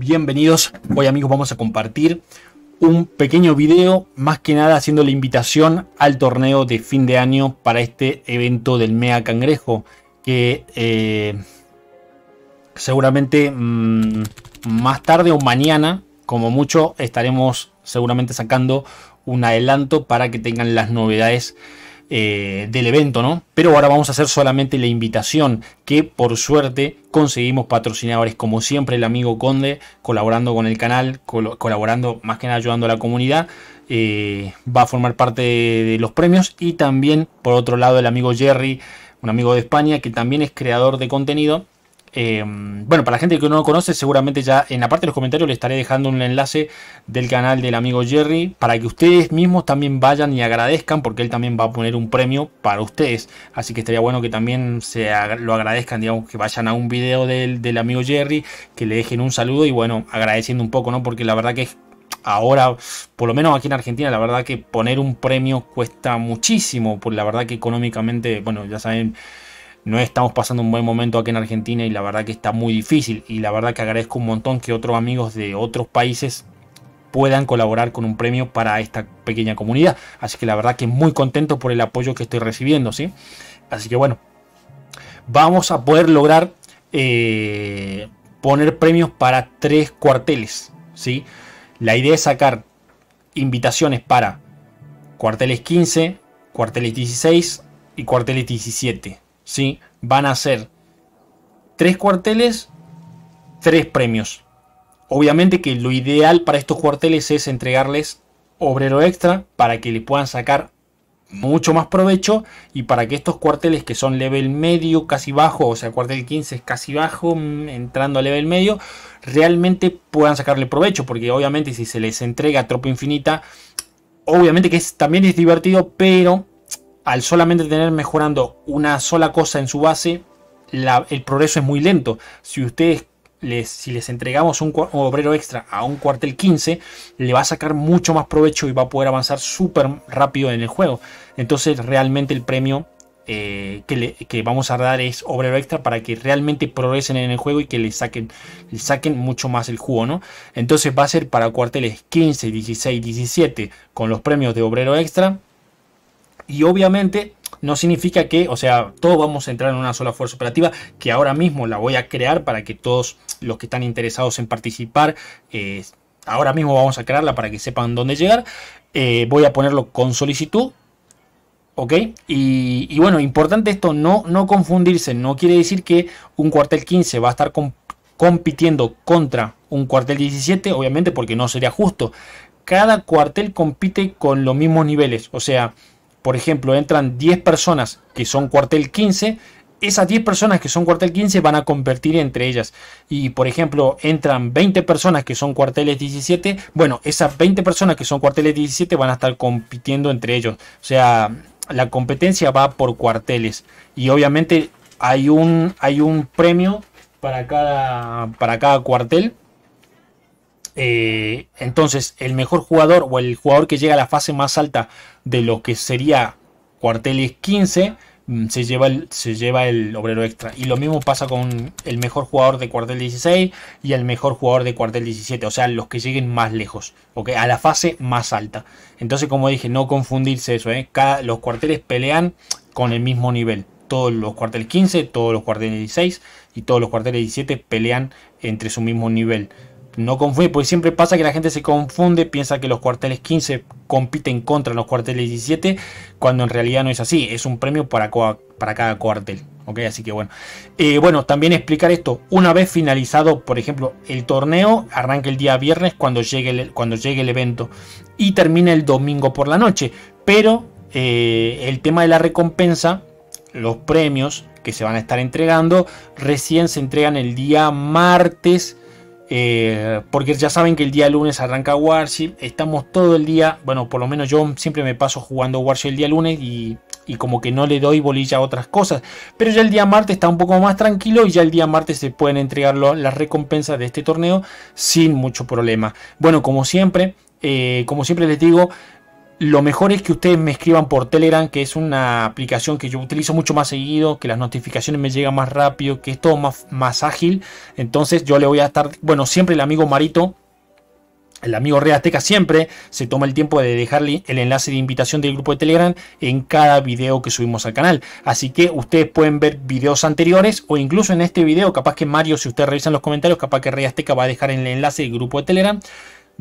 bienvenidos. Hoy amigos vamos a compartir un pequeño video, más que nada haciendo la invitación al torneo de fin de año para este evento del Mea Cangrejo, que eh, seguramente mm, más tarde o mañana, como mucho, estaremos seguramente sacando un adelanto para que tengan las novedades eh, del evento, ¿no? Pero ahora vamos a hacer solamente la invitación, que por suerte conseguimos patrocinadores, como siempre el amigo Conde, colaborando con el canal, colaborando más que nada ayudando a la comunidad, eh, va a formar parte de los premios y también por otro lado el amigo Jerry, un amigo de España que también es creador de contenido eh, bueno, para la gente que no lo conoce, seguramente ya en la parte de los comentarios le estaré dejando un enlace del canal del amigo Jerry para que ustedes mismos también vayan y agradezcan, porque él también va a poner un premio para ustedes. Así que estaría bueno que también se lo agradezcan, digamos, que vayan a un video del, amigo Jerry, que le dejen un saludo y bueno, agradeciendo un poco, ¿no? Porque la verdad que ahora, por lo menos aquí en Argentina, la verdad que poner un premio cuesta muchísimo, por la verdad que económicamente, bueno, ya saben no estamos pasando un buen momento aquí en Argentina y la verdad que está muy difícil y la verdad que agradezco un montón que otros amigos de otros países puedan colaborar con un premio para esta pequeña comunidad. Así que la verdad que muy contento por el apoyo que estoy recibiendo, ¿sí? Así que bueno, vamos a poder lograr eh, poner premios para tres cuarteles, ¿sí? La idea es sacar invitaciones para cuarteles 15, cuarteles 16 y cuarteles 17. ¿sí? van a ser tres cuarteles, tres premios. Obviamente que lo ideal para estos cuarteles es entregarles obrero extra para que le puedan sacar mucho más provecho y para que estos cuarteles que son level medio casi bajo, o sea, cuartel 15 es casi bajo, mm, entrando a level medio, realmente puedan sacarle provecho, porque obviamente si se les entrega tropa infinita, obviamente que también es divertido, pero al solamente tener mejorando una sola cosa en su base, el progreso es muy lento. Si ustedes les, si les entregamos un, obrero extra a un cuartel 15, le va a sacar mucho más provecho y va a poder avanzar súper rápido en el juego. Entonces realmente el premio eh, que, le, vamos a dar es obrero extra para que realmente progresen en el juego y que le saquen, saquen mucho más el juego, ¿no? Entonces va a ser para cuarteles 15, 16, 17 con los premios de obrero extra y obviamente no significa que, o sea, todos vamos a entrar en una sola fuerza operativa, que ahora mismo la voy a crear para que todos los que están interesados en participar, eh, ahora mismo vamos a crearla para que sepan dónde llegar. Eh, voy a ponerlo con solicitud. ¿Ok? Y, bueno, importante esto, no, no confundirse. No quiere decir que un cuartel 15 va a estar compitiendo contra un cuartel 17, obviamente porque no sería justo. Cada cuartel compite con los mismos niveles. O sea, por ejemplo, entran 10 personas que son cuartel 15, esas 10 personas que son cuartel 15 van a convertir entre ellas. Y por ejemplo, entran 20 personas que son cuarteles 17. Bueno, esas 20 personas que son cuarteles 17 van a estar compitiendo entre ellos. O sea, la competencia va por cuarteles. Y obviamente hay un, hay un premio para cada, para cada cuartel. Eh, entonces, el mejor jugador o el jugador que llega a la fase más alta de lo que sería cuarteles 15 mm, se lleva, el, se lleva el obrero extra. Y lo mismo pasa con el mejor jugador de cuartel 16 y el mejor jugador de cuartel 17. O sea, los que lleguen más lejos, que A la fase más alta. Entonces, como dije, no confundirse eso, ¿eh? los cuarteles pelean con el mismo nivel. Todos los cuarteles 15, todos los cuarteles 16 y todos los cuarteles 17 pelean entre su mismo nivel no confunde, porque siempre pasa que la gente se confunde, piensa que los cuarteles 15 compiten contra los cuarteles 17, cuando en realidad no es así, es un premio para, cada cuartel. Así que bueno. Eh, bueno, también explicar esto. Una vez finalizado, por ejemplo, el torneo, arranca el día viernes cuando llegue el, cuando llegue el evento y termina el domingo por la noche. Pero eh, el tema de la recompensa, los premios que se van a estar entregando, recién se entregan el día martes eh, porque ya saben que el día lunes arranca Warship, estamos todo el día, bueno, por lo menos yo siempre me paso jugando Warship el día lunes y, como que no le doy bolilla a otras cosas, pero ya el día martes está un poco más tranquilo y ya el día martes se pueden entregar las recompensas de este torneo sin mucho problema. Bueno, como siempre, eh, como siempre les digo, lo mejor es que ustedes me escriban por Telegram, que es una aplicación que yo utilizo mucho más seguido, que las notificaciones me llegan más rápido, que es todo más, más ágil. Entonces yo le voy a estar, bueno, siempre el amigo Marito el amigo Rey Azteca siempre se toma el tiempo de dejarle el enlace de invitación del grupo de Telegram en cada video que subimos al canal. Así que ustedes pueden ver videos anteriores o incluso en este video, capaz que Mario, si ustedes revisan los comentarios, capaz que Rey Azteca va a dejar el enlace del grupo de Telegram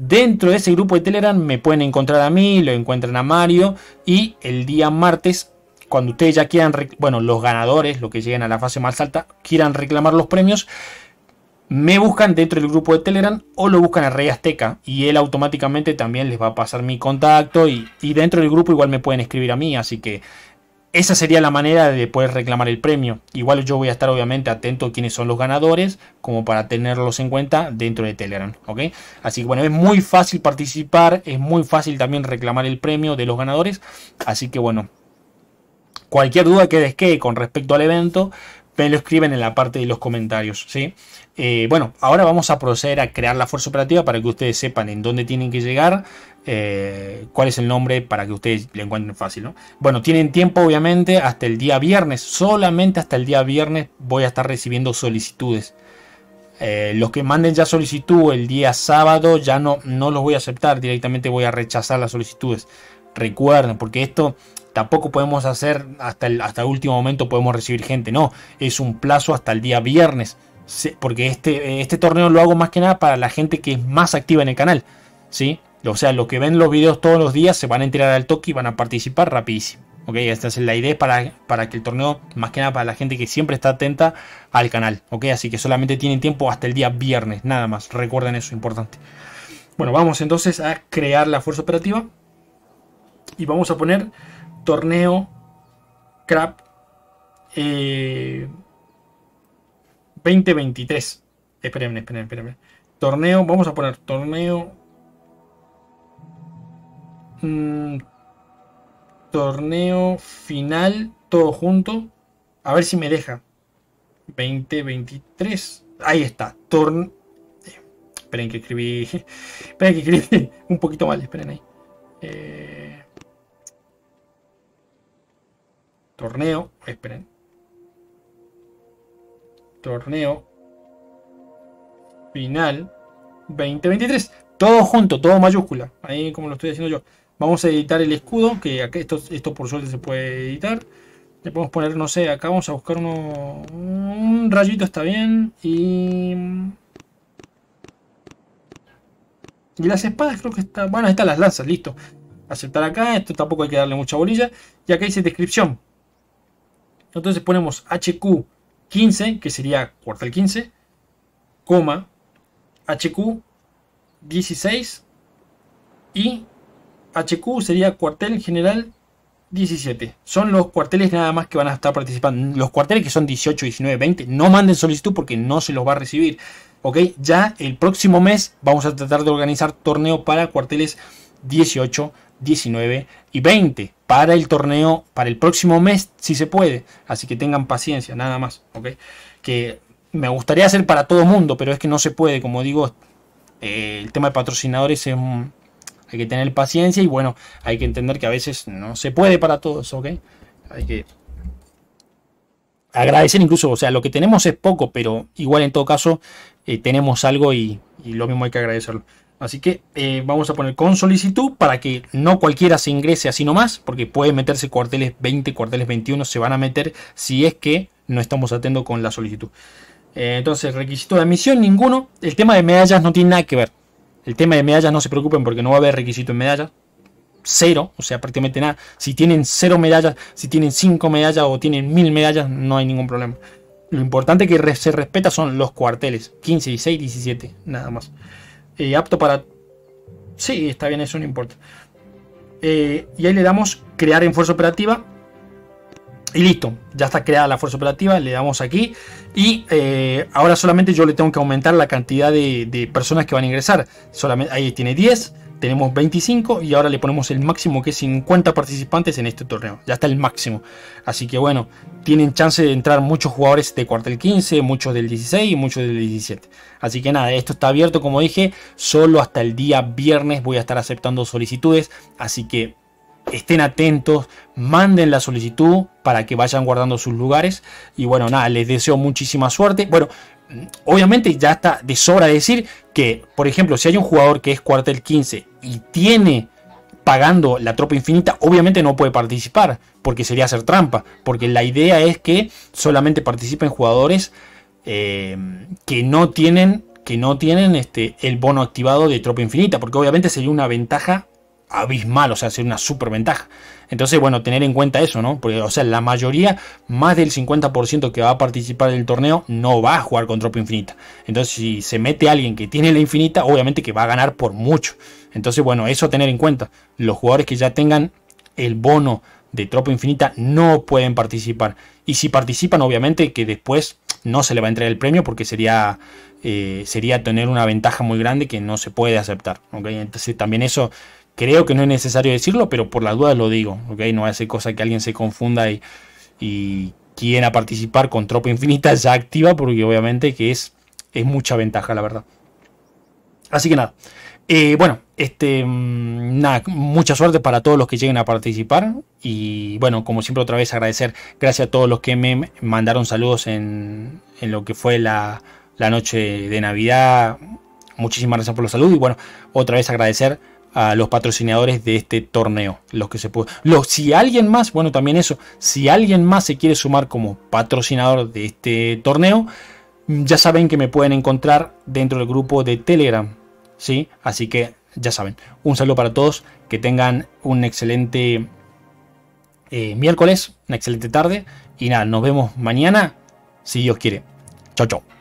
Dentro de ese grupo de Telegram me pueden encontrar a mí, lo encuentran a Mario y el día martes, cuando ustedes ya quieran, bueno, los ganadores, los que lleguen a la fase más alta, quieran reclamar los premios, me buscan dentro del grupo de Telegram o lo buscan a Rey Azteca y él automáticamente también les va a pasar mi contacto y, y dentro del grupo igual me pueden escribir a mí, así que esa sería la manera de poder reclamar el premio. Igual yo voy a estar obviamente atento a quiénes son los ganadores, como para tenerlos en cuenta dentro de Telegram, Así que bueno, es muy fácil participar, es muy fácil también reclamar el premio de los ganadores, así que bueno, cualquier duda que desquee con respecto al evento, me lo escriben en la parte de los comentarios. ¿sí? Eh, bueno, ahora vamos a proceder a crear la fuerza operativa para que ustedes sepan en dónde tienen que llegar, eh, cuál es el nombre para que ustedes le encuentren fácil. ¿no? Bueno, tienen tiempo obviamente hasta el día viernes, solamente hasta el día viernes voy a estar recibiendo solicitudes. Eh, los que manden ya solicitud el día sábado ya no, no los voy a aceptar, directamente voy a rechazar las solicitudes recuerden, porque esto tampoco podemos hacer hasta el, hasta último momento podemos recibir gente, no, es un plazo hasta el día viernes, porque este, este torneo lo hago más que nada para la gente que es más activa en el canal, ¿sí? O sea, los que ven los videos todos los días se van a enterar al toque y van a participar rapidísimo. ¿Ok? Esta es la idea para, para que el torneo, más que nada para la gente que siempre está atenta al canal. ¿Ok? Así que solamente tienen tiempo hasta el día viernes, nada más. Recuerden eso, importante. Bueno, vamos entonces a crear la fuerza operativa y vamos a poner torneo crap 2023. Eh, esperen, esperen, esperen Torneo, vamos a poner torneo. Mm, torneo final, todo junto. A ver si me deja. 2023. Ahí está. Torneo. Eh, esperen que escribí. Esperen que escribí un poquito mal, esperen ahí. Eh, Torneo. Esperen. Torneo. Final. 2023. Todo junto, todo mayúscula. Ahí como lo estoy haciendo yo. Vamos a editar el escudo, que esto, por suerte se puede editar. Le podemos poner, no sé, acá vamos a buscar uno, un rayito, está bien. Y... Y las espadas creo que están. Bueno, están las lanzas, listo. Aceptar acá, esto tampoco hay que darle mucha bolilla. Y acá dice descripción. Entonces ponemos HQ15, que sería cuartel 15, coma, HQ16 y HQ sería cuartel general 17. Son los cuarteles nada más que van a estar participando. Los cuarteles que son 18, 19, 20, no manden solicitud porque no se los va a recibir. ¿Ok? Ya el próximo mes vamos a tratar de organizar torneo para cuarteles 18, 19 y 20 para el torneo, para el próximo mes, si se puede. Así que tengan paciencia, nada más. ¿okay? Que me gustaría hacer para todo mundo, pero es que no se puede. Como digo, eh, el tema de patrocinadores es hay que tener paciencia y bueno, hay que entender que a veces no se puede para todos, ¿ok? Hay que agradecer incluso, o sea, lo que tenemos es poco, pero igual en todo caso eh, tenemos algo y, lo mismo hay que agradecerlo. Así que eh, vamos a poner con solicitud para que no cualquiera se ingrese así nomás, porque puede meterse cuarteles 20, cuarteles 21, se van a meter si es que no estamos atendiendo con la solicitud. Eh, entonces, requisito de admisión ninguno. El tema de medallas no tiene nada que ver. El tema de medallas no se preocupen porque no va a haber requisito en medallas. Cero, o sea, prácticamente nada. Si tienen cero medallas, si tienen cinco medallas o tienen mil medallas, no hay ningún problema. Lo importante que se respeta son los cuarteles, 15, 16, 17, nada más. Eh, apto para... Sí, está bien, eso no importa. Eh, y ahí le damos crear en fuerza operativa. Y listo, ya está creada la fuerza operativa, le damos aquí. Y eh, ahora solamente yo le tengo que aumentar la cantidad de, personas que van a ingresar. ahí tiene 10, tenemos 25 y ahora le ponemos el máximo que es 50 participantes en este torneo. Ya está el máximo. Así que bueno, tienen chance de entrar muchos jugadores de cuartel 15, muchos del 16 y muchos del 17. Así que nada, esto está abierto como dije, solo hasta el día viernes voy a estar aceptando solicitudes. Así que estén atentos, manden la solicitud para que vayan guardando sus lugares. Y bueno, nada, les deseo muchísima suerte. Bueno, obviamente ya está de sobra decir que, por ejemplo, si hay un jugador que es cuartel 15 y tiene pagando la tropa infinita, obviamente no puede participar, porque sería hacer trampa, porque la idea es que solamente participen jugadores eh, que no tienen, que no tienen este, el bono activado de tropa infinita, porque obviamente sería una ventaja abismal, o sea, sería una super ventaja. Entonces, bueno, tener en cuenta eso, ¿no? Porque, o sea, la mayoría, más del 50% que va a participar del torneo, no va a jugar con tropa infinita. Entonces, si se mete alguien que tiene la infinita, obviamente que va a ganar por mucho. Entonces, bueno, eso a tener en cuenta. Los jugadores que ya tengan el bono de tropa infinita no pueden participar. Y si participan, obviamente que después no se le va a entregar el premio porque sería, eh, sería tener una ventaja muy grande que no se puede aceptar. Entonces también eso creo que no es necesario decirlo, pero por las dudas lo digo. ¿okay? No hace cosa que alguien se confunda y, quiera participar con tropa infinita ya activa porque obviamente que es, es mucha ventaja, la verdad. Así que nada. Eh, bueno, este, mm, nada, mucha suerte para todos los que lleguen a participar. Y bueno, como siempre, otra vez agradecer. Gracias a todos los que me mandaron saludos en, en lo que fue la, noche de Navidad. Muchísimas gracias por los saludos. Y bueno, otra vez agradecer a los patrocinadores de este torneo. Los que se pueden, Los, si alguien más, bueno, también eso. Si alguien más se quiere sumar como patrocinador de este torneo, ya saben que me pueden encontrar dentro del grupo de Telegram Así que ya saben, un saludo para todos, que tengan un excelente eh, miércoles, una excelente tarde y nada, nos vemos mañana, si Dios quiere. Chao, chao.